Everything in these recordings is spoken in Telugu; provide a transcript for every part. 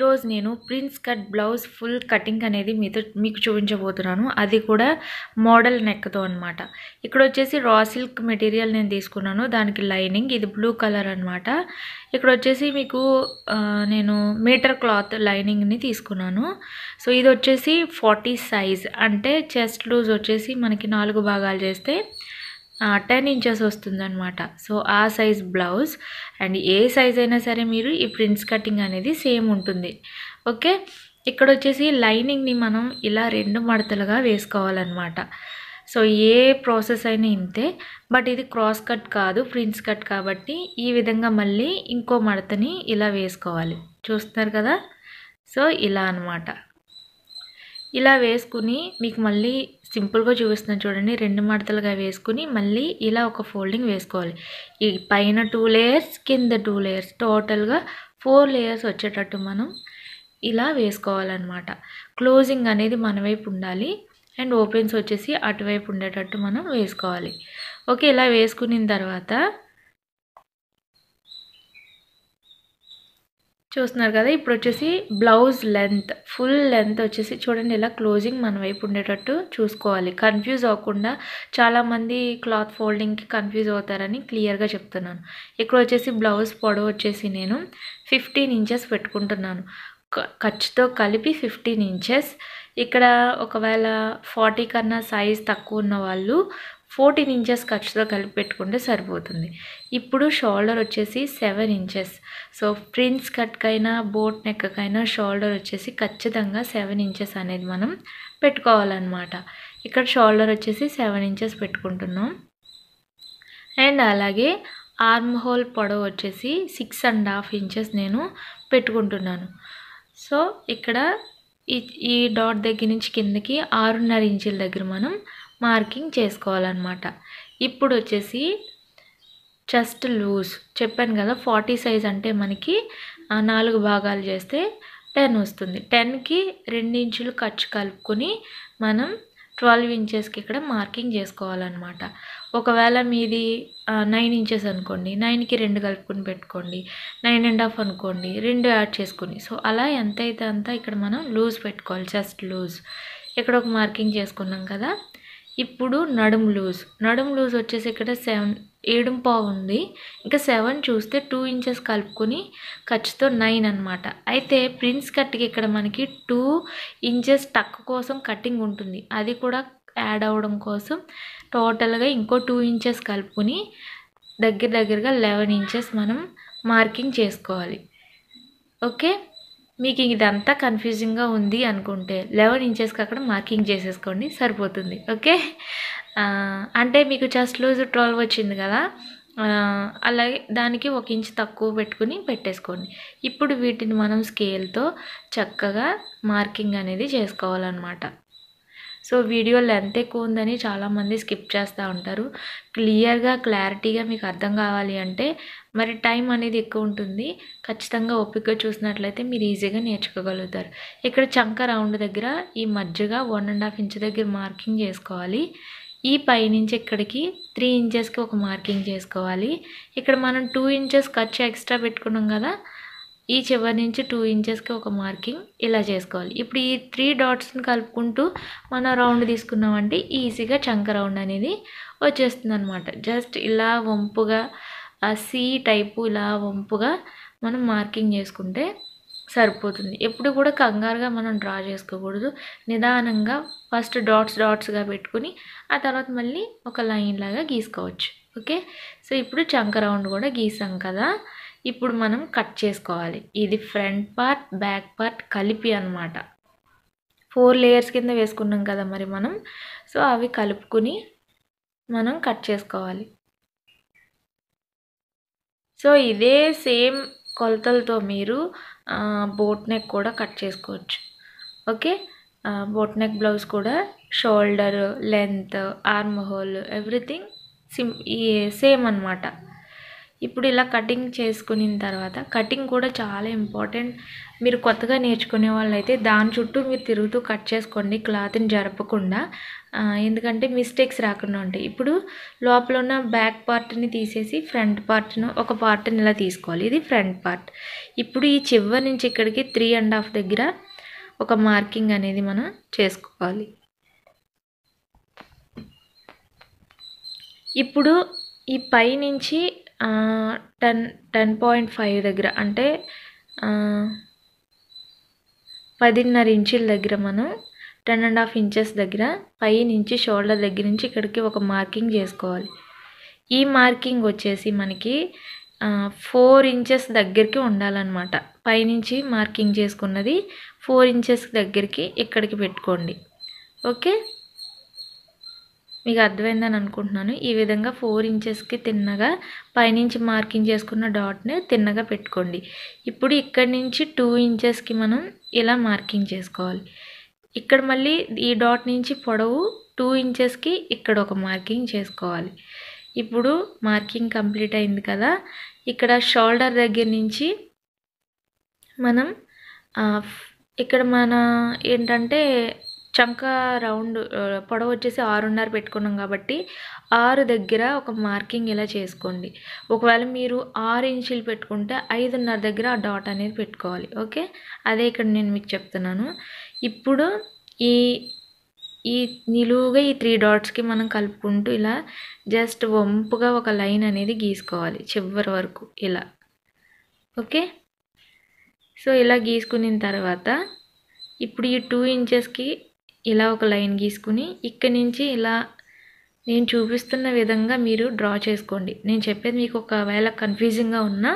ఈరోజు నేను prince cut blouse full cutting అనేది మీతో మీకు చూపించబోతున్నాను అది కూడా మోడల్ నెక్తో అనమాట ఇక్కడ వచ్చేసి రా సిల్క్ మెటీరియల్ నేను తీసుకున్నాను దానికి లైనింగ్ ఇది బ్లూ కలర్ అనమాట ఇక్కడ వచ్చేసి మీకు నేను మీటర్ క్లాత్ లైనింగ్ని తీసుకున్నాను సో ఇది వచ్చేసి ఫార్టీ సైజ్ అంటే చెస్ట్ లూజ్ వచ్చేసి మనకి నాలుగు భాగాలు చేస్తే టెన్ ఇంచెస్ అనమాట సో ఆ సైజ్ బ్లౌజ్ అండ్ ఏ సైజ్ అయినా సరే మీరు ఈ ప్రింట్స్ కటింగ్ అనేది సేమ్ ఉంటుంది ఓకే ఇక్కడ వచ్చేసి లైనింగ్ని మనం ఇలా రెండు మడతలుగా వేసుకోవాలన్నమాట సో ఏ ప్రాసెస్ అయినా ఇంతే బట్ ఇది క్రాస్ కట్ కాదు ప్రింట్స్ కట్ కాబట్టి ఈ విధంగా మళ్ళీ ఇంకో మడతని ఇలా వేసుకోవాలి చూస్తున్నారు కదా సో ఇలా అనమాట ఇలా వేసుకుని మీకు మళ్ళీ సింపుల్గా చూపిస్తున్నాను చూడండి రెండు మడతలుగా వేసుకుని మళ్ళీ ఇలా ఒక ఫోల్డింగ్ వేసుకోవాలి ఈ పైన టూ లేయర్స్ కింద టూ లేయర్స్ టోటల్గా ఫోర్ లేయర్స్ వచ్చేటట్టు మనం ఇలా వేసుకోవాలన్నమాట క్లోజింగ్ అనేది మన వైపు ఉండాలి అండ్ ఓపెన్స్ వచ్చేసి అటువైపు ఉండేటట్టు మనం వేసుకోవాలి ఓకే ఇలా వేసుకున్న తర్వాత చూస్తున్నారు కదా ఇప్పుడు వచ్చేసి బ్లౌజ్ లెంత్ ఫుల్ లెంత్ వచ్చేసి చూడండి ఇలా క్లోజింగ్ మన వైపు ఉండేటట్టు చూసుకోవాలి కన్ఫ్యూజ్ అవ్వకుండా చాలామంది క్లాత్ ఫోల్డింగ్కి కన్ఫ్యూజ్ అవుతారని క్లియర్గా చెప్తున్నాను ఇక్కడ వచ్చేసి బ్లౌజ్ పొడవు వచ్చేసి నేను ఫిఫ్టీన్ ఇంచెస్ పెట్టుకుంటున్నాను ఖర్చుతో కలిపి ఫిఫ్టీన్ ఇంచెస్ ఇక్కడ ఒకవేళ ఫార్టీ కన్నా సైజ్ తక్కువ ఉన్న వాళ్ళు ఫోర్టీన్ ఇంచెస్ ఖర్చుతో కలిపి పెట్టుకుంటే సరిపోతుంది ఇప్పుడు షోల్డర్ వచ్చేసి సెవెన్ ఇంచెస్ సో ప్రిన్స్ కట్కైనా బోట్ నెక్కకైనా షోల్డర్ వచ్చేసి ఖచ్చితంగా సెవెన్ ఇంచెస్ అనేది మనం పెట్టుకోవాలన్నమాట ఇక్కడ షోల్డర్ వచ్చేసి సెవెన్ ఇంచెస్ పెట్టుకుంటున్నాం అండ్ అలాగే ఆర్మ్ హోల్ పొడవు వచ్చేసి సిక్స్ అండ్ హాఫ్ ఇంచెస్ నేను పెట్టుకుంటున్నాను సో ఇక్కడ ఈ డాట్ దగ్గర నుంచి కిందకి ఆరున్నర ఇంచుల దగ్గర మనం మార్కింగ్ చేసుకోవాలన్నమాట ఇప్పుడు వచ్చేసి చెస్ట్ లూజ్ చెప్పాను కదా ఫార్టీ సైజ్ అంటే మనకి నాలుగు భాగాలు చేస్తే టెన్ వస్తుంది టెన్కి ఇంచులు ఖర్చు కలుపుకొని మనం ట్వెల్వ్ ఇంచెస్కి ఇక్కడ మార్కింగ్ చేసుకోవాలన్నమాట ఒకవేళ మీది నైన్ ఇంచెస్ అనుకోండి నైన్కి రెండు కలుపుకొని పెట్టుకోండి నైన్ అండ్ హాఫ్ అనుకోండి రెండు యాడ్ చేసుకుని సో అలా ఎంతైతే అంత ఇక్కడ మనం లూజ్ పెట్టుకోవాలి చెస్ట్ లూజ్ ఇక్కడ ఒక మార్కింగ్ చేసుకున్నాం కదా ఇప్పుడు నడుం లూజ్ నడుం లూజ్ వచ్చేసి ఇక్కడ సెవెన్ ఏడు పావు ఉంది ఇంకా సెవెన్ చూస్తే టూ ఇంచెస్ కలుపుకొని ఖర్చుతో నైన్ అనమాట అయితే ప్రిన్స్ కట్కి ఇక్కడ మనకి టూ ఇంచెస్ టక్ కోసం కటింగ్ ఉంటుంది అది కూడా యాడ్ అవ్వడం కోసం టోటల్గా ఇంకో టూ ఇంచెస్ కలుపుకొని దగ్గర దగ్గరగా లెవెన్ ఇంచెస్ మనం మార్కింగ్ చేసుకోవాలి ఓకే మీకు ఇదంతా కన్ఫ్యూజింగ్గా ఉంది అనుకుంటే లెవెన్ ఇంచెస్కి అక్కడ మార్కింగ్ చేసేసుకోండి సరిపోతుంది ఓకే అంటే మీకు జస్ట్ లూజ్ ట్రోల్ వచ్చింది కదా అలాగే దానికి ఒక ఇంచ్ తక్కువ పెట్టుకుని పెట్టేసుకోండి ఇప్పుడు వీటిని మనం స్కేల్తో చక్కగా మార్కింగ్ అనేది చేసుకోవాలన్నమాట సో వీడియో లెంత్ ఎక్కువ ఉందని చాలామంది స్కిప్ చేస్తూ ఉంటారు క్లియర్గా క్లారిటీగా మీకు అర్థం కావాలి అంటే మరి టైం అనేది ఎక్కువ ఉంటుంది ఖచ్చితంగా ఓపికగా చూసినట్లయితే మీరు ఈజీగా నేర్చుకోగలుగుతారు ఇక్కడ చంక రౌండ్ దగ్గర ఈ మధ్యగా వన్ అండ్ హాఫ్ ఇంచ్ దగ్గర మార్కింగ్ చేసుకోవాలి ఈ పైనుంచి ఇక్కడికి త్రీ ఇంచెస్కి ఒక మార్కింగ్ చేసుకోవాలి ఇక్కడ మనం టూ ఇంచెస్ ఖర్చు ఎక్స్ట్రా పెట్టుకున్నాం కదా ఈ చివరి నుంచి టూ ఇంచెస్కి ఒక మార్కింగ్ ఇలా చేసుకోవాలి ఇప్పుడు ఈ త్రీ డాట్స్ని కలుపుకుంటూ మనం రౌండ్ తీసుకున్నామంటే ఈజీగా చంక రౌండ్ అనేది వచ్చేస్తుంది అనమాట జస్ట్ ఇలా వంపుగా ఆ సి టైపు ఇలా వంపుగా మనం మార్కింగ్ చేసుకుంటే సరిపోతుంది ఎప్పుడు కూడా కంగారుగా మనం డ్రా చేసుకోకూడదు నిదానంగా ఫస్ట్ డాట్స్ డాట్స్గా పెట్టుకుని ఆ తర్వాత మళ్ళీ ఒక లైన్ లాగా గీసుకోవచ్చు ఓకే సో ఇప్పుడు చంక రౌండ్ కూడా గీసాం కదా ఇప్పుడు మనం కట్ చేసుకోవాలి ఇది ఫ్రంట్ పార్ట్ బ్యాక్ పార్ట్ కలిపి అనమాట ఫోర్ లేయర్స్ కింద వేసుకున్నాం కదా మరి మనం సో అవి కలుపుకుని మనం కట్ చేసుకోవాలి సో ఇదే సేమ్ కొలతలతో మీరు బోట్ నెక్ కూడా కట్ చేసుకోవచ్చు ఓకే బోట్ నెక్ బ్లౌజ్ కూడా shoulder length arm hole everything same same అనమాట ఇప్పుడు ఇలా కటింగ్ చేసుకున్న తర్వాత కటింగ్ కూడా చాలా ఇంపార్టెంట్ మీరు కొత్తగా నేర్చుకునే వాళ్ళైతే దాని చుట్టూ మీరు తిరుగుతూ కట్ చేసుకోండి క్లాత్ని జరపకుండా ఎందుకంటే మిస్టేక్స్ రాకుండా ఉంటాయి ఇప్పుడు లోపల ఉన్న బ్యాక్ పార్ట్ని తీసేసి ఫ్రంట్ పార్ట్ను ఒక పార్ట్ని ఇలా తీసుకోవాలి ఇది ఫ్రంట్ పార్ట్ ఇప్పుడు ఈ చివరి నుంచి ఇక్కడికి త్రీ అండ్ హాఫ్ దగ్గర ఒక మార్కింగ్ అనేది మనం చేసుకోవాలి ఇప్పుడు ఈ పై నుంచి టెన్ టెన్ పాయింట్ ఫైవ్ దగ్గర అంటే పదిన్నర ఇంచుల దగ్గర మనం టెన్ అండ్ హాఫ్ ఇంచెస్ దగ్గర పై నుంచి షోల్డర్ దగ్గర నుంచి ఇక్కడికి ఒక మార్కింగ్ చేసుకోవాలి ఈ మార్కింగ్ వచ్చేసి మనకి ఫోర్ ఇంచెస్ దగ్గరికి ఉండాలన్నమాట పైనుంచి మార్కింగ్ చేసుకున్నది ఫోర్ ఇంచెస్ దగ్గరికి ఇక్కడికి పెట్టుకోండి ఓకే మీకు అర్థమైందని అనుకుంటున్నాను ఈ విధంగా ఫోర్ ఇంచెస్కి తిన్నగా పైనుంచి మార్కింగ్ చేసుకున్న డాట్ని తిన్నగా పెట్టుకోండి ఇప్పుడు ఇక్కడి నుంచి టూ ఇంచెస్కి మనం ఇలా మార్కింగ్ చేసుకోవాలి ఇక్కడ మళ్ళీ ఈ డాట్ నుంచి పొడవు టూ ఇంచెస్కి ఇక్కడ ఒక మార్కింగ్ చేసుకోవాలి ఇప్పుడు మార్కింగ్ కంప్లీట్ అయింది కదా ఇక్కడ షోల్డర్ దగ్గర నుంచి మనం ఇక్కడ మన ఏంటంటే చంక రౌండ్ పొడవు వచ్చేసి ఆరున్నర పెట్టుకున్నాం కాబట్టి ఆరు దగ్గర ఒక మార్కింగ్ ఇలా చేసుకోండి ఒకవేళ మీరు ఆరు ఇంచులు పెట్టుకుంటే ఐదున్నర దగ్గర ఆ డాట్ అనేది పెట్టుకోవాలి ఓకే అదే ఇక్కడ నేను మీకు చెప్తున్నాను ఇప్పుడు ఈ ఈ నిలువుగా ఈ త్రీ డాట్స్కి మనం కలుపుకుంటూ ఇలా జస్ట్ వంపుగా ఒక లైన్ అనేది గీసుకోవాలి చివరి వరకు ఇలా ఓకే సో ఇలా గీసుకున్న తర్వాత ఇప్పుడు ఈ టూ ఇంచెస్కి ఇలా ఒక లైన్ గీసుకుని ఇక్కడి నుంచి ఇలా నేను చూపిస్తున్న విధంగా మీరు డ్రా చేసుకోండి నేను చెప్పేది మీకు ఒకవేళ కన్ఫ్యూజింగ్గా ఉన్నా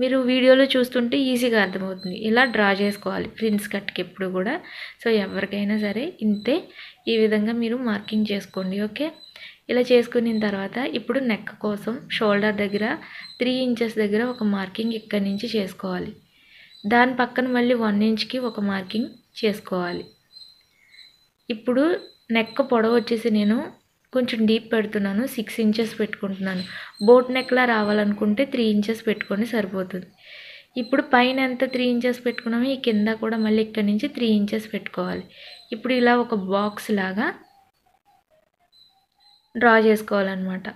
మీరు వీడియోలో చూస్తుంటే ఈజీగా అర్థమవుతుంది ఇలా డ్రా చేసుకోవాలి ప్రిన్స్ కట్కి ఎప్పుడు కూడా సో ఎవరికైనా సరే ఇంతే ఈ విధంగా మీరు మార్కింగ్ చేసుకోండి ఓకే ఇలా చేసుకున్న తర్వాత ఇప్పుడు నెక్ కోసం షోల్డర్ దగ్గర త్రీ ఇంచెస్ దగ్గర ఒక మార్కింగ్ ఇక్కడి నుంచి చేసుకోవాలి దాని పక్కన మళ్ళీ వన్ ఇంచ్కి ఒక మార్కింగ్ చేసుకోవాలి ఇప్పుడు నెక్ పొడవు వచ్చేసి నేను కొంచెం డీప్ పెడుతున్నాను సిక్స్ ఇంచెస్ పెట్టుకుంటున్నాను బోట్ నెక్లా రావాలనుకుంటే త్రీ ఇంచెస్ పెట్టుకొని సరిపోతుంది ఇప్పుడు పైన ఎంత త్రీ ఇంచెస్ పెట్టుకున్నామో ఈ కింద కూడా మళ్ళీ ఇక్కడ నుంచి త్రీ ఇంచెస్ పెట్టుకోవాలి ఇప్పుడు ఇలా ఒక బాక్స్ లాగా డ్రా చేసుకోవాలన్నమాట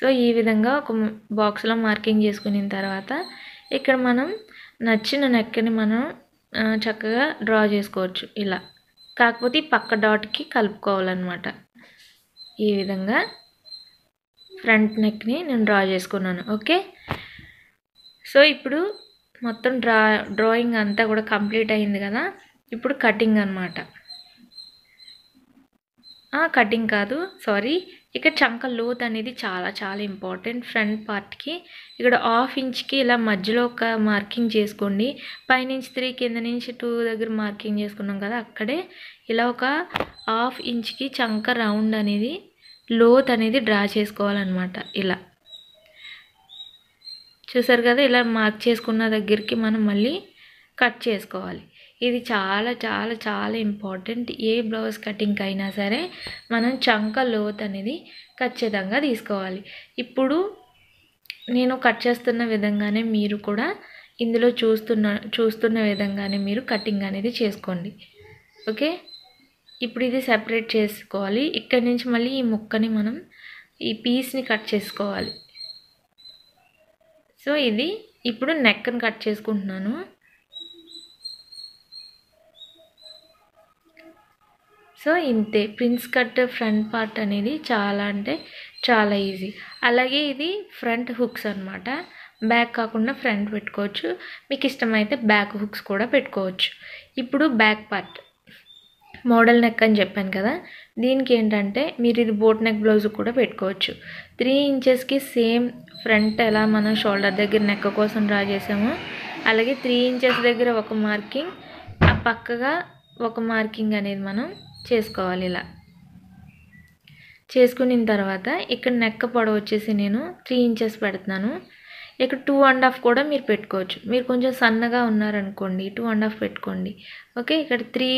సో ఈ విధంగా ఒక బాక్స్లో మార్కింగ్ చేసుకున్న తర్వాత ఇక్కడ మనం నచ్చిన నెక్కని మనం చక్కగా డ్రా చేసుకోవచ్చు ఇలా కాకపోతే పక్క డాట్కి కలుపుకోవాలన్నమాట ఈ విధంగా ఫ్రంట్ నెక్ని నేను డ్రా చేసుకున్నాను ఓకే సో ఇప్పుడు మొత్తం డ్రా డ్రాయింగ్ అంతా కూడా కంప్లీట్ అయింది కదా ఇప్పుడు కటింగ్ అనమాట కటింగ్ కాదు సారీ ఇక్కడ చంక లోత్ అనేది చాలా చాలా ఇంపార్టెంట్ ఫ్రంట్ పార్ట్కి ఇక్కడ హాఫ్ ఇంచ్కి ఇలా మధ్యలో ఒక మార్కింగ్ చేసుకోండి పైనుంచి త్రీ కింద నుంచి టూ దగ్గర మార్కింగ్ చేసుకున్నాం కదా అక్కడే ఇలా ఒక హాఫ్ ఇంచ్కి చంక రౌండ్ అనేది లోత్ అనేది డ్రా చేసుకోవాలన్నమాట ఇలా చూసారు కదా ఇలా మార్క్ చేసుకున్న దగ్గరికి మనం మళ్ళీ కట్ చేసుకోవాలి ఇది చాలా చాలా చాలా ఇంపార్టెంట్ ఏ బ్లౌజ్ కటింగ్ అయినా సరే మనం చంక లోత్ అనేది ఖచ్చితంగా తీసుకోవాలి ఇప్పుడు నేను కట్ చేస్తున్న విధంగానే మీరు కూడా ఇందులో చూస్తున్న చూస్తున్న విధంగానే మీరు కటింగ్ అనేది చేసుకోండి ఓకే ఇప్పుడు ఇది సెపరేట్ చేసుకోవాలి ఇక్కడి నుంచి మళ్ళీ ఈ ముక్కని మనం ఈ పీస్ని కట్ చేసుకోవాలి సో ఇది ఇప్పుడు నెక్ని కట్ చేసుకుంటున్నాను సో ఇంతే ప్రిన్స్ కట్ ఫ్రంట్ పార్ట్ అనేది చాలా అంటే చాలా ఈజీ అలాగే ఇది ఫ్రంట్ హుక్స్ అనమాట బ్యాక్ కాకుండా ఫ్రంట్ పెట్టుకోవచ్చు మీకు ఇష్టమైతే బ్యాక్ హుక్స్ కూడా పెట్టుకోవచ్చు ఇప్పుడు బ్యాక్ పార్ట్ మోడల్ నెక్ అని చెప్పాను కదా దీనికి ఏంటంటే మీరు ఇది బోట్ నెక్ బ్లౌజ్ కూడా పెట్టుకోవచ్చు త్రీ ఇంచెస్కి సేమ్ ఫ్రంట్ ఎలా మనం షోల్డర్ దగ్గర నెక్ కోసం డ్రా చేసామో అలాగే త్రీ ఇంచెస్ దగ్గర ఒక మార్కింగ్ ఆ పక్కగా ఒక మార్కింగ్ అనేది మనం చేసుకోవాలి ఇలా చేసుకున్న తర్వాత ఇక్కడ నెక్క పొడవు వచ్చేసి నేను త్రీ ఇంచెస్ పెడుతున్నాను ఇక్కడ టూ అండ్ హాఫ్ కూడా మీరు పెట్టుకోవచ్చు మీరు కొంచెం సన్నగా ఉన్నారనుకోండి టూ అండ్ హాఫ్ పెట్టుకోండి ఓకే ఇక్కడ త్రీ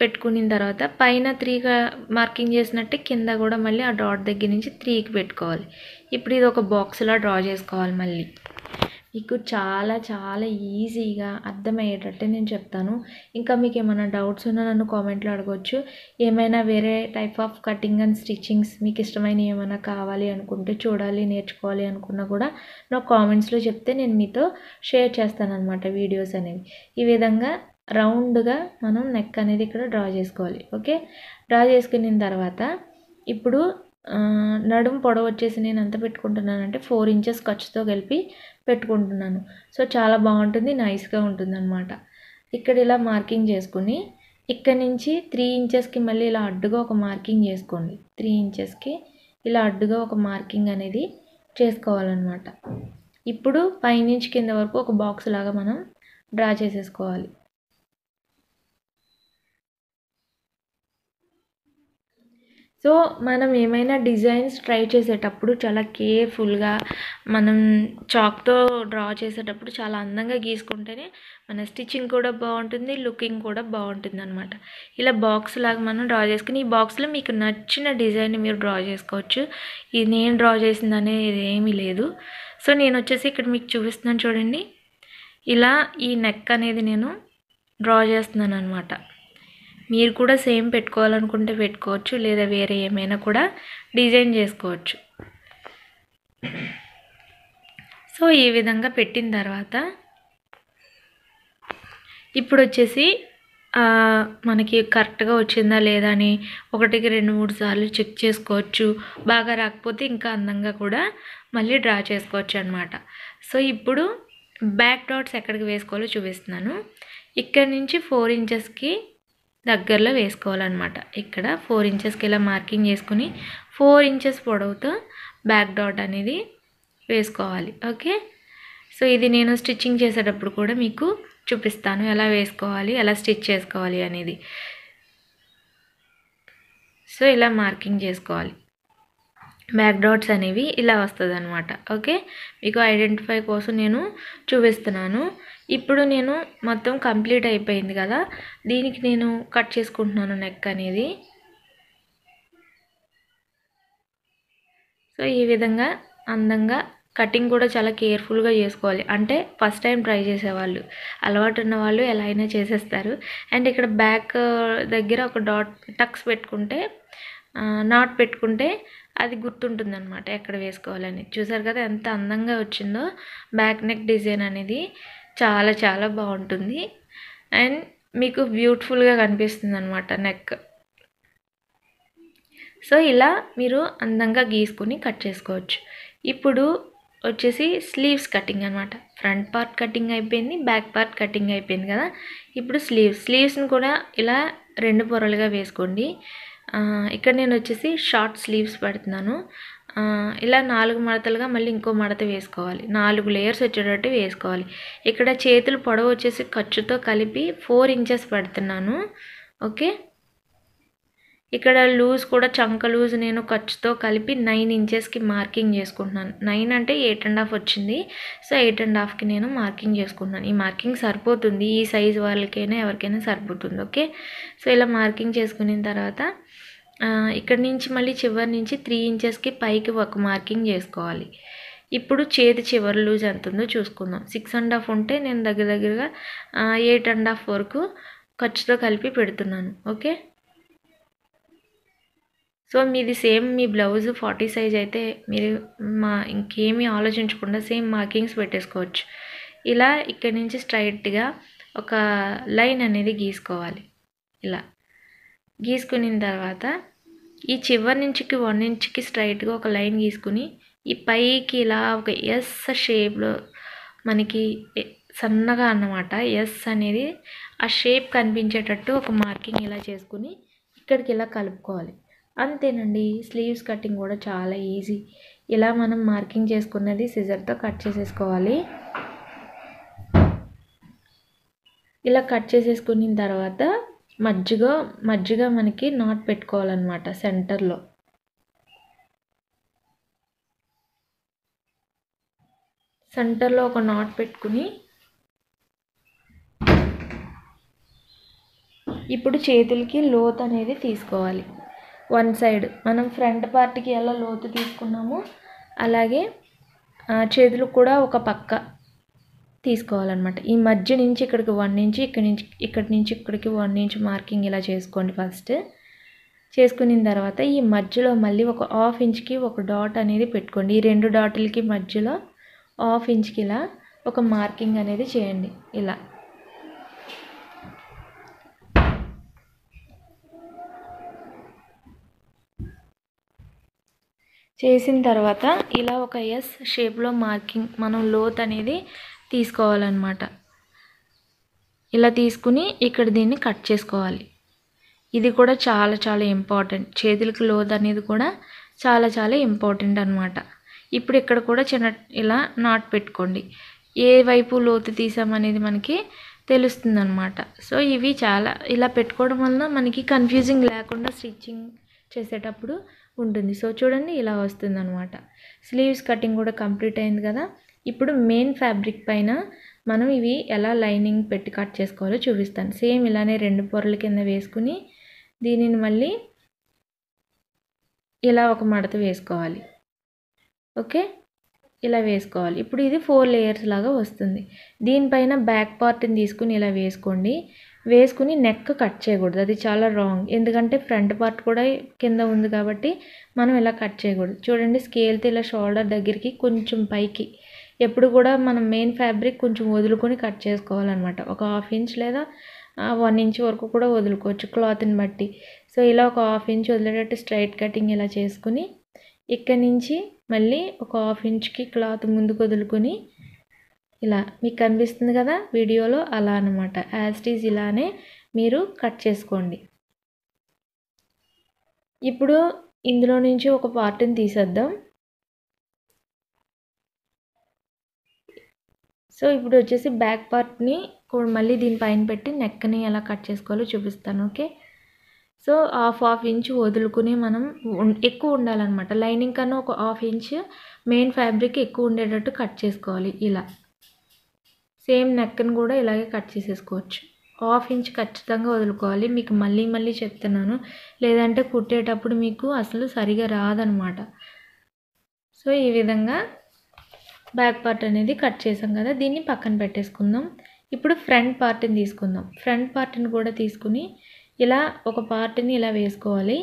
పెట్టుకున్న తర్వాత పైన త్రీగా మార్కింగ్ చేసినట్టే కింద కూడా మళ్ళీ ఆ డాట్ దగ్గర నుంచి త్రీకి పెట్టుకోవాలి ఇప్పుడు ఇది ఒక బాక్స్లా డ్రా చేసుకోవాలి మళ్ళీ మీకు చాలా చాలా ఈజీగా అర్థమయ్యేటట్టు నేను చెప్తాను ఇంకా మీకు ఏమైనా డౌట్స్ ఉన్నా నన్ను కామెంట్లో అడగవచ్చు ఏమైనా వేరే type of cutting and stitchings మీకు ఇష్టమైన ఏమైనా కావాలి అనుకుంటే చూడాలి నేర్చుకోవాలి అనుకున్నా కూడా నాకు కామెంట్స్లో చెప్తే నేను మీతో షేర్ అనమాట వీడియోస్ అనేవి ఈ విధంగా రౌండ్గా మనం నెక్ అనేది ఇక్కడ డ్రా చేసుకోవాలి ఓకే డ్రా చేసుకున్న తర్వాత ఇప్పుడు నడుము పొడవు వచ్చేసి నేను ఎంత పెట్టుకుంటున్నానంటే ఫోర్ ఇంచెస్ ఖర్చుతో కలిపి పెట్టుకుంటున్నాను సో చాలా బాగుంటుంది నైస్గా ఉంటుందన్నమాట ఇక్కడ ఇలా మార్కింగ్ చేసుకుని ఇక్కడ నుంచి త్రీ ఇంచెస్కి మళ్ళీ ఇలా అడ్డుగా ఒక మార్కింగ్ చేసుకోండి త్రీ ఇంచెస్కి ఇలా అడ్డుగా ఒక మార్కింగ్ అనేది చేసుకోవాలన్నమాట ఇప్పుడు పైనుంచి కింద వరకు ఒక బాక్స్ లాగా మనం డ్రా చేసేసుకోవాలి సో మనం ఏమైనా డిజైన్స్ ట్రై చేసేటప్పుడు చాలా కేర్ఫుల్గా మనం చాక్తో డ్రా చేసేటప్పుడు చాలా అందంగా గీసుకుంటేనే మన స్టిచ్చింగ్ కూడా బాగుంటుంది లుకింగ్ కూడా బాగుంటుంది అనమాట ఇలా బాక్స్ లాగా మనం డ్రా చేసుకుని ఈ బాక్స్లో మీకు నచ్చిన డిజైన్ మీరు డ్రా చేసుకోవచ్చు ఇది నేను డ్రా చేసిందనే ఏమీ లేదు సో నేను వచ్చేసి ఇక్కడ మీకు చూపిస్తున్నాను చూడండి ఇలా ఈ నెక్ అనేది నేను డ్రా చేస్తున్నాను అనమాట మీరు కూడా సేమ్ పెట్టుకోవాలనుకుంటే పెట్టుకోవచ్చు లేదా వేరే ఏమైనా కూడా డిజైన్ చేసుకోవచ్చు సో ఈ విధంగా పెట్టిన తర్వాత ఇప్పుడు వచ్చేసి మనకి కరెక్ట్గా వచ్చిందా లేదా అని ఒకటికి రెండు మూడు సార్లు చెక్ చేసుకోవచ్చు బాగా రాకపోతే ఇంకా అందంగా కూడా మళ్ళీ డ్రా చేసుకోవచ్చు అనమాట సో ఇప్పుడు బ్యాక్ డాట్స్ ఎక్కడికి వేసుకోవాలో చూపిస్తున్నాను ఇక్కడ నుంచి ఫోర్ ఇంచెస్కి దగ్గరలో వేసుకోవాలన్నమాట ఇక్కడ ఫోర్ ఇంచెస్కి ఇలా మార్కింగ్ చేసుకుని ఫోర్ ఇంచెస్ పొడవుతో బ్యాక్ డాట్ అనేది వేసుకోవాలి ఓకే సో ఇది నేను స్టిచ్చింగ్ చేసేటప్పుడు కూడా మీకు చూపిస్తాను ఎలా వేసుకోవాలి ఎలా స్టిచ్ చేసుకోవాలి అనేది సో ఇలా మార్కింగ్ చేసుకోవాలి బ్యాక్ డాట్స్ అనేవి ఇలా వస్తుంది ఓకే మీకు ఐడెంటిఫై కోసం నేను చూపిస్తున్నాను ఇప్పుడు నేను మొత్తం కంప్లీట్ అయిపోయింది కదా దీనికి నేను కట్ చేసుకుంటున్నాను నెక్ అనేది సో ఈ విధంగా అందంగా కటింగ్ కూడా చాలా కేర్ఫుల్గా చేసుకోవాలి అంటే ఫస్ట్ టైం ట్రై చేసేవాళ్ళు అలవాటు ఉన్న వాళ్ళు ఎలా అయినా చేసేస్తారు అండ్ ఇక్కడ బ్యాక్ uh, దగ్గర ఒక డాట్ టక్స్ పెట్టుకుంటే నాట్ పెట్టుకుంటే అది గుర్తుంటుంది అనమాట ఎక్కడ వేసుకోవాలని చూసారు కదా ఎంత అందంగా వచ్చిందో బ్యాక్ నెక్ డిజైన్ అనేది చాలా చాలా బాగుంటుంది అండ్ మీకు బ్యూటిఫుల్గా కనిపిస్తుంది అనమాట నెక్ సో ఇలా మీరు అందంగా గీసుకొని కట్ చేసుకోవచ్చు ఇప్పుడు వచ్చేసి స్లీవ్స్ కటింగ్ అనమాట ఫ్రంట్ పార్ట్ కటింగ్ అయిపోయింది బ్యాక్ పార్ట్ కటింగ్ అయిపోయింది కదా ఇప్పుడు స్లీవ్స్ స్లీవ్స్ని కూడా ఇలా రెండు పొరలుగా వేసుకోండి ఇక్కడ నేను వచ్చేసి షార్ట్ స్లీవ్స్ పెడుతున్నాను ఇలా నాలుగు మడతలుగా మళ్ళీ ఇంకో మడత వేసుకోవాలి నాలుగు లేయర్స్ వచ్చేటట్టు వేసుకోవాలి ఇక్కడ చేతులు పొడవు వచ్చేసి ఖర్చుతో కలిపి ఫోర్ ఇంచెస్ పెడుతున్నాను ఓకే ఇక్కడ లూజ్ కూడా చంక లూజ్ నేను ఖర్చుతో కలిపి నైన్ ఇంచెస్కి మార్కింగ్ చేసుకుంటున్నాను నైన్ అంటే ఎయిట్ అండ్ హాఫ్ వచ్చింది సో ఎయిట్ అండ్ హాఫ్కి నేను మార్కింగ్ చేసుకుంటున్నాను ఈ మార్కింగ్ సరిపోతుంది ఈ సైజ్ వాళ్ళకైనా ఎవరికైనా సరిపోతుంది ఓకే సో ఇలా మార్కింగ్ చేసుకున్న తర్వాత ఇక్కడ నుంచి మళ్ళీ చివరి నుంచి త్రీ ఇంచెస్కి పైకి ఒక మార్కింగ్ చేసుకోవాలి ఇప్పుడు చేతి చివరి లూజ్ ఎంత ఉందో చూసుకుందాం సిక్స్ అండ్ హాఫ్ ఉంటే నేను దగ్గర దగ్గరగా ఎయిట్ అండ్ హాఫ్ వరకు ఖర్చుతో కలిపి పెడుతున్నాను ఓకే సో మీది సేమ్ మీ బ్లౌజ్ ఫార్టీ సైజ్ అయితే మీరు మా ఇంకేమీ ఆలోచించకుండా సేమ్ మార్కింగ్స్ పెట్టేసుకోవచ్చు ఇలా ఇక్కడి నుంచి స్ట్రైట్గా ఒక లైన్ అనేది గీసుకోవాలి ఇలా గీసుకున్న తర్వాత ఈ చివరి నుంచికి వన్ ఇంచ్కి స్ట్రైట్గా ఒక లైన్ గీసుకుని ఈ పైకి ఇలా ఒక ఎస్ షేప్లో మనకి సన్నగా అన్నమాట ఎస్ అనేది ఆ షేప్ కనిపించేటట్టు ఒక మార్కింగ్ ఇలా చేసుకుని ఇక్కడికి ఇలా కలుపుకోవాలి అంతేనండి స్లీవ్స్ కటింగ్ కూడా చాలా ఈజీ ఇలా మనం మార్కింగ్ చేసుకున్నది సిజర్తో కట్ చేసేసుకోవాలి ఇలా కట్ చేసేసుకున్న తర్వాత మజ్జిగ మజ్జిగ మనకి నాట్ పెట్టుకోవాలన్నమాట సెంటర్లో సెంటర్లో ఒక నాట్ పెట్టుకుని ఇప్పుడు చేతులకి లోతు అనేది తీసుకోవాలి వన్ సైడ్ మనం ఫ్రంట్ పార్ట్కి ఎలా లోతు తీసుకున్నామో అలాగే చేతులకు కూడా ఒక పక్క తీసుకోవాలన్నమాట ఈ మధ్య నుంచి ఇక్కడికి వన్ ఇంచ్ ఇక్కడి నుంచి ఇక్కడి నుంచి ఇక్కడికి వన్ ఇంచ్ మార్కింగ్ ఇలా చేసుకోండి ఫస్ట్ చేసుకున్న తర్వాత ఈ మధ్యలో మళ్ళీ ఒక హాఫ్ ఇంచ్కి ఒక డాట్ అనేది పెట్టుకోండి ఈ రెండు డాట్లకి మధ్యలో హాఫ్ ఇంచ్కి ఇలా ఒక మార్కింగ్ అనేది చేయండి ఇలా చేసిన తర్వాత ఇలా ఒక ఎస్ షేప్లో మార్కింగ్ మనం లోత్ అనేది తీసుకోవాలన్నమాట ఇలా తీసుకుని ఇక్కడ దీన్ని కట్ చేసుకోవాలి ఇది కూడా చాలా చాలా ఇంపార్టెంట్ చేతులకు లోతు అనేది కూడా చాలా చాలా ఇంపార్టెంట్ అనమాట ఇప్పుడు ఇక్కడ కూడా చిన్న ఇలా నాట్ పెట్టుకోండి ఏ వైపు లోతు తీసామనేది మనకి తెలుస్తుంది అనమాట సో ఇవి చాలా ఇలా పెట్టుకోవడం వలన మనకి కన్ఫ్యూజింగ్ లేకుండా స్టిచ్చింగ్ చేసేటప్పుడు ఉంటుంది సో చూడండి ఇలా వస్తుంది అనమాట స్లీవ్స్ కటింగ్ కూడా కంప్లీట్ అయింది కదా ఇప్పుడు మెయిన్ ఫ్యాబ్రిక్ పైన మనం ఇవి ఎలా లైనింగ్ పెట్టి కట్ చేసుకోవాలో చూపిస్తాను సేమ్ ఇలానే రెండు పొరల కింద వేసుకుని దీనిని మళ్ళీ ఇలా ఒక మడత వేసుకోవాలి ఓకే ఇలా వేసుకోవాలి ఇప్పుడు ఇది ఫోర్ లేయర్స్ లాగా వస్తుంది దీనిపైన బ్యాక్ పార్ట్ని తీసుకుని ఇలా వేసుకోండి వేసుకుని నెక్ కట్ చేయకూడదు అది చాలా రాంగ్ ఎందుకంటే ఫ్రంట్ పార్ట్ కూడా కింద ఉంది కాబట్టి మనం ఇలా కట్ చేయకూడదు చూడండి స్కేల్తో ఇలా షోల్డర్ దగ్గరికి కొంచెం పైకి ఎప్పుడు కూడా మనం మెయిన్ ఫ్యాబ్రిక్ కొంచెం వదులుకొని కట్ చేసుకోవాలన్నమాట ఒక హాఫ్ ఇంచ్ లేదా వన్ ఇంచ్ వరకు కూడా వదులుకోవచ్చు క్లాత్ని బట్టి సో ఇలా ఒక హాఫ్ ఇంచ్ వదిలేటట్టు స్ట్రైట్ కటింగ్ ఇలా చేసుకుని ఇక్కడ నుంచి మళ్ళీ ఒక హాఫ్ ఇంచ్కి క్లాత్ ముందుకు వదులుకొని ఇలా మీకు కనిపిస్తుంది కదా వీడియోలో అలా అనమాట యాస్టీజ్ ఇలానే మీరు కట్ చేసుకోండి ఇప్పుడు ఇందులో నుంచి ఒక పార్ట్ని తీసేద్దాం సో ఇప్పుడు వచ్చేసి బ్యాక్ పార్ట్ని మళ్ళీ దీని పైన పెట్టి నెక్ని ఎలా కట్ చేసుకోవాలో చూపిస్తాను okay so half half inch వదులుకుని మనం ఎక్కువ ఉండాలన్నమాట లైనింగ్ కన్నా ఒక హాఫ్ ఇంచ్ మెయిన్ ఫ్యాబ్రిక్ ఎక్కువ ఉండేటట్టు కట్ చేసుకోవాలి ఇలా సేమ్ నెక్ని కూడా ఇలాగే కట్ చేసేసుకోవచ్చు హాఫ్ ఇంచ్ ఖచ్చితంగా వదులుకోవాలి మీకు మళ్ళీ మళ్ళీ చెప్తున్నాను లేదంటే కుట్టేటప్పుడు మీకు అసలు సరిగా రాదనమాట సో ఈ విధంగా బ్యాక్ పార్ట్ అనేది కట్ చేసాం కదా దీన్ని పక్కన పెట్టేసుకుందాం ఇప్పుడు ఫ్రంట్ పార్ట్ని తీసుకుందాం ఫ్రంట్ పార్ట్ని కూడా తీసుకుని ఇలా ఒక పార్ట్ని ఇలా వేసుకోవాలి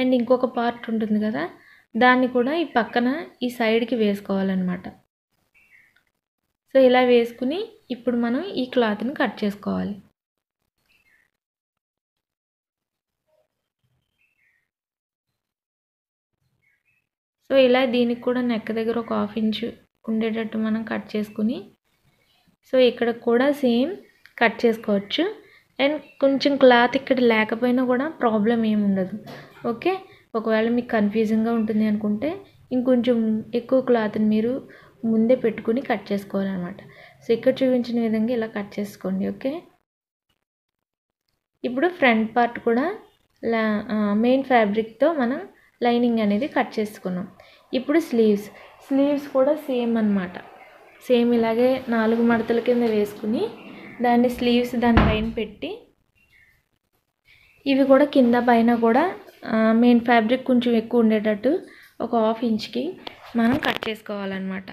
అండ్ ఇంకొక పార్ట్ ఉంటుంది కదా దాన్ని కూడా ఈ పక్కన ఈ సైడ్కి వేసుకోవాలన్నమాట సో ఇలా వేసుకుని ఇప్పుడు మనం ఈ క్లాత్ని కట్ చేసుకోవాలి సో ఇలా దీనికి కూడా నెక్క దగ్గర ఒక హాఫ్ ఇంచు ఉండేటట్టు మనం కట్ చేసుకుని సో ఇక్కడ కూడా సేమ్ కట్ చేసుకోవచ్చు అండ్ కొంచెం క్లాత్ ఇక్కడ లేకపోయినా కూడా ప్రాబ్లం ఏమి ఉండదు ఓకే ఒకవేళ మీకు కన్ఫ్యూజింగ్గా ఉంటుంది అనుకుంటే ఇంకొంచెం ఎక్కువ క్లాత్ని మీరు ముందే పెట్టుకుని కట్ చేసుకోవాలన్నమాట సో ఇక్కడ చూపించిన విధంగా ఇలా కట్ చేసుకోండి ఓకే ఇప్పుడు ఫ్రంట్ పార్ట్ కూడా మెయిన్ ఫ్యాబ్రిక్తో మనం లైనింగ్ అనేది కట్ చేసుకున్నాం ఇప్పుడు స్లీవ్స్ స్లీవ్స్ కూడా సేమ్ అనమాట సేమ్ ఇలాగే నాలుగు మడతల కింద వేసుకుని దాన్ని స్లీవ్స్ దానిపైన పెట్టి ఇవి కూడా కింద పైన కూడా మెయిన్ ఫ్యాబ్రిక్ కొంచెం ఎక్కువ ఉండేటట్టు ఒక హాఫ్ ఇంచ్కి మనం కట్ చేసుకోవాలన్నమాట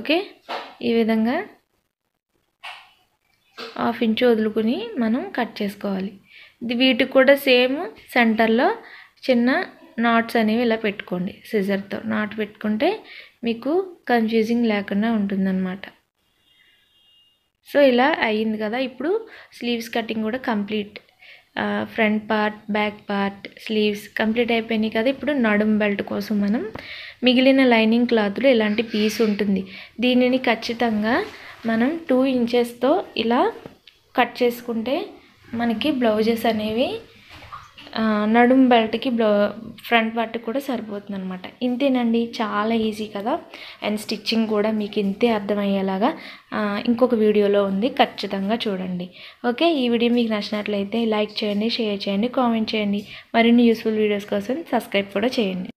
ఓకే ఈ విధంగా హాఫ్ ఇంచ్ వదులుకుని మనం కట్ చేసుకోవాలి వీటికి కూడా సేమ్ సెంటర్లో చిన్న నాట్స్ అనేవి ఇలా పెట్టుకోండి సిజర్తో నాట్ పెట్టుకుంటే మీకు కన్ఫ్యూజింగ్ లేకుండా ఉంటుందన్నమాట సో ఇలా అయ్యింది కదా ఇప్పుడు స్లీవ్స్ కటింగ్ కూడా complete front part back part sleeves complete అయిపోయినాయి కదా ఇప్పుడు నడుం బెల్ట్ కోసం మనం మిగిలిన లైనింగ్ క్లాత్లో ఇలాంటి పీస్ ఉంటుంది దీనిని ఖచ్చితంగా మనం టూ ఇంచెస్తో ఇలా కట్ చేసుకుంటే మనకి బ్లౌజెస్ అనేవి నడుం బెల్ట్కి బ్లౌ ఫ్రంట్ పార్ట్ కూడా సరిపోతుంది అనమాట ఇంతేనండి చాలా ఈజీ కదా అండ్ స్టిచ్చింగ్ కూడా మీకు ఇంతే అర్థమయ్యేలాగా ఇంకొక వీడియోలో ఉంది ఖచ్చితంగా చూడండి ఓకే ఈ వీడియో మీకు నచ్చినట్లయితే లైక్ చేయండి షేర్ చేయండి కామెంట్ చేయండి మరిన్ని యూస్ఫుల్ వీడియోస్ కోసం సబ్స్క్రైబ్ కూడా చేయండి